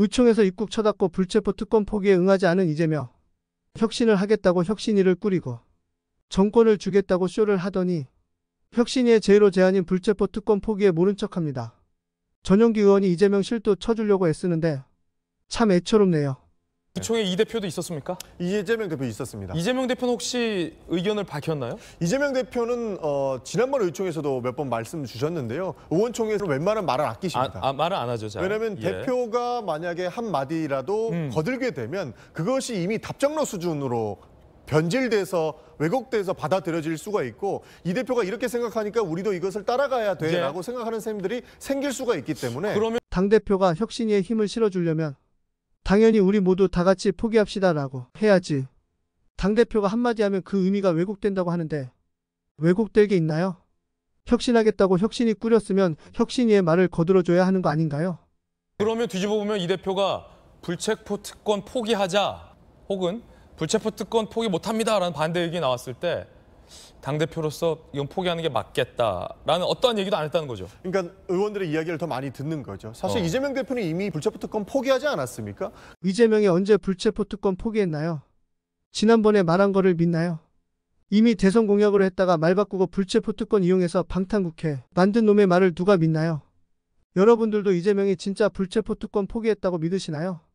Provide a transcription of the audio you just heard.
의총에서 입국 쳐닫고 불체포 특권 포기에 응하지 않은 이재명. 혁신을 하겠다고 혁신이를 꾸리고 정권을 주겠다고 쇼를 하더니 혁신이의 제로 제안인 불체포 특권 포기에 모른 척합니다. 전용기 의원이 이재명 실도 쳐주려고 애쓰는데 참 애처롭네요. 구청에 네. 이 대표도 있었습니까? 이재명 대표 있었습니다. 이재명 대표는 혹시 의견을 밝혔나요? 이재명 대표는 어, 지난번 의총에서도 몇 번 말씀 주셨는데요. 의원총회에서 웬만한 말을 아끼십니다. 아, 아, 말을 안 하죠. 잘. 왜냐하면 예. 대표가 만약에 한 마디라도 음. 거들게 되면 그것이 이미 답정로 수준으로 변질돼서 왜곡돼서 받아들여질 수가 있고 이 대표가 이렇게 생각하니까 우리도 이것을 따라가야 돼라고 예. 생각하는 셈들이 생길 수가 있기 때문에 그러면 당 대표가 혁신위에 힘을 실어주려면 당연히 우리 모두 다 같이 포기합시다 라고 해야지. 당대표가 한마디 하면 그 의미가 왜곡된다고 하는데 왜곡될 게 있나요? 혁신하겠다고 혁신이 꾸렸으면 혁신이의 말을 거들어줘야 하는 거 아닌가요? 그러면 뒤집어 보면 이 대표가 불체포 특권 포기하자 혹은 불체포 특권 포기 못합니다라는 반대 의견이 나왔을 때 당대표로서 이건 포기하는 게 맞겠다라는 어떠한 얘기도 안 했다는 거죠. 그러니까 의원들의 이야기를 더 많이 듣는 거죠. 사실 어. 이재명 대표는 이미 불체포특권 포기하지 않았습니까? 이재명이 언제 불체포특권 포기했나요? 지난번에 말한 거를 믿나요? 이미 대선 공약으로 했다가 말 바꾸고 불체포특권 이용해서 방탄국회 만든 놈의 말을 누가 믿나요? 여러분들도 이재명이 진짜 불체포특권 포기했다고 믿으시나요?